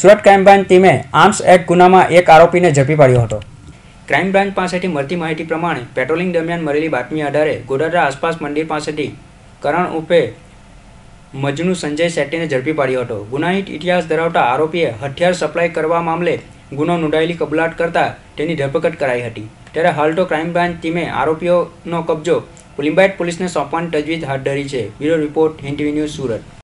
Surat crime branch ટીમે arms act ગુનામાં એક આરોપીને ઝડપી પાડ્યો હતો ક્રાઇમ બ્રાન્ચ પાસેથી મળતી માહિતી પ્રમાણે પેટ્રોલિંગ દરમિયાન મળેલી બાતમી આધારે ગોડાદરા આસપાસ મંદિર પાસેથી કરણ ઉપે મજનુ સંજય શેટ્ટીને ઝડપી પાડ્યો હતો ગુનાહિત ઇતિહાસ ધરાવતા આરોપીએ હથિયાર સપ્લાય કરવા મામલે ગુનો નોંધાયેલી કબલાટ કરતા તેની ધરપકડ કરાઈ હતી ત્યારે હાલ તો ક્રાઇમ બ્રાન્ચ ટીમે આરોપીઓનો કબજો લિંબાયત પોલીસને સોંપવાની તજવીજ હાથ ધરી છે bureau report Hindvi news Surat